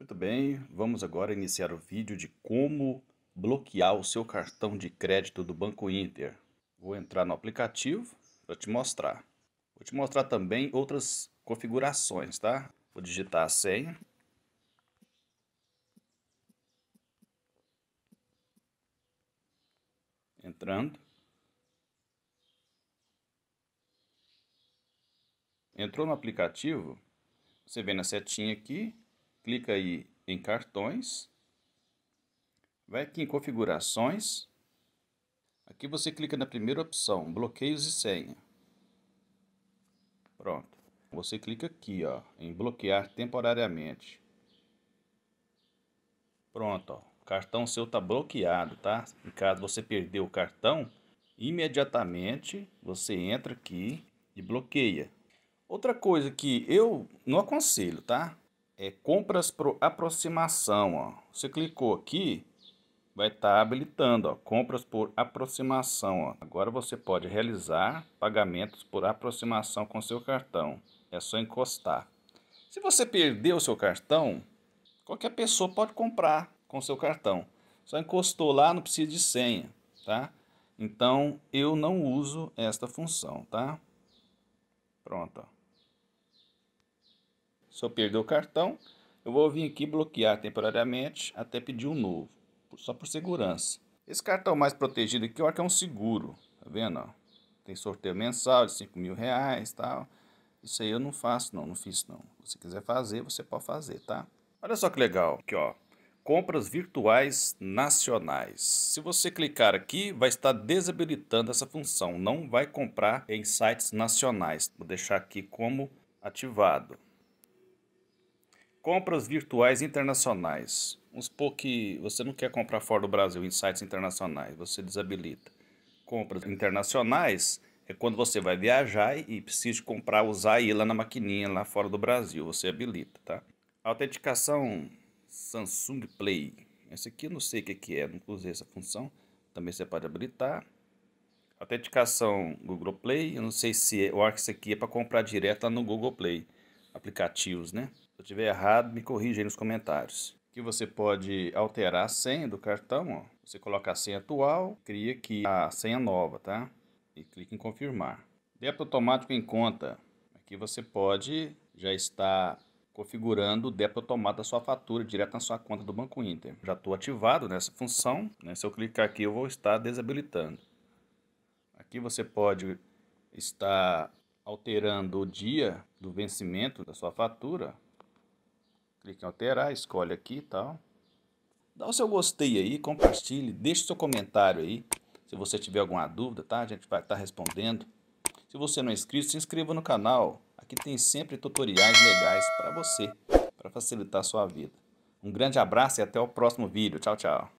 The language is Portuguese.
Muito bem, vamos agora iniciar o vídeo de como bloquear o seu cartão de crédito do Banco Inter. Vou entrar no aplicativo para te mostrar. Vou te mostrar também outras configurações, tá? Vou digitar a senha. Entrando. Entrou no aplicativo, você vem na setinha aqui, clica aí em cartões, vai aqui em configurações, aqui você clica na primeira opção, bloqueios e senha. Pronto. Você clica aqui ó, em bloquear temporariamente. Pronto, ó. o cartão seu está bloqueado, tá? Em caso você perdeu o cartão, imediatamente você entra aqui e bloqueia. Outra coisa que eu não aconselho, tá? é compras por aproximação, ó. Você clicou aqui, vai estar tá habilitando, ó, compras por aproximação, ó. Agora você pode realizar pagamentos por aproximação com seu cartão. É só encostar. Se você perdeu o seu cartão, qualquer pessoa pode comprar com seu cartão. Só encostou lá, não precisa de senha, tá? Então, eu não uso esta função, tá? Pronto, ó. Se eu perder o cartão, eu vou vir aqui bloquear temporariamente até pedir um novo, só por segurança. Esse cartão mais protegido aqui, ó, que é um seguro, tá vendo? Tem sorteio mensal de 5 mil reais tal. Isso aí eu não faço não, não fiz não. Se você quiser fazer, você pode fazer, tá? Olha só que legal, aqui ó, compras virtuais nacionais. Se você clicar aqui, vai estar desabilitando essa função, não vai comprar em sites nacionais. Vou deixar aqui como ativado. Compras virtuais internacionais. Vamos supor que você não quer comprar fora do Brasil em sites internacionais, você desabilita. Compras internacionais é quando você vai viajar e precisa comprar, usar aí lá na maquininha lá fora do Brasil, você habilita, tá? Autenticação Samsung Play. Esse aqui eu não sei o que é, não usei essa função. Também você pode habilitar. Autenticação Google Play, eu não sei se é, eu aqui é para comprar direto no Google Play, aplicativos, né? eu tiver errado, me corrija aí nos comentários. Que você pode alterar a senha do cartão, ó. Você coloca a senha atual, cria aqui a senha nova, tá? E clica em confirmar. Débito automático em conta. Aqui você pode já estar configurando o débito automático da sua fatura direto na sua conta do Banco Inter. Já estou ativado nessa função, né? se eu clicar aqui eu vou estar desabilitando. Aqui você pode estar alterando o dia do vencimento da sua fatura clique em alterar, escolhe aqui e tal. Dá o seu gostei aí, compartilhe, deixe seu comentário aí. Se você tiver alguma dúvida, tá? A gente vai estar tá respondendo. Se você não é inscrito, se inscreva no canal. Aqui tem sempre tutoriais legais para você, para facilitar a sua vida. Um grande abraço e até o próximo vídeo. Tchau, tchau.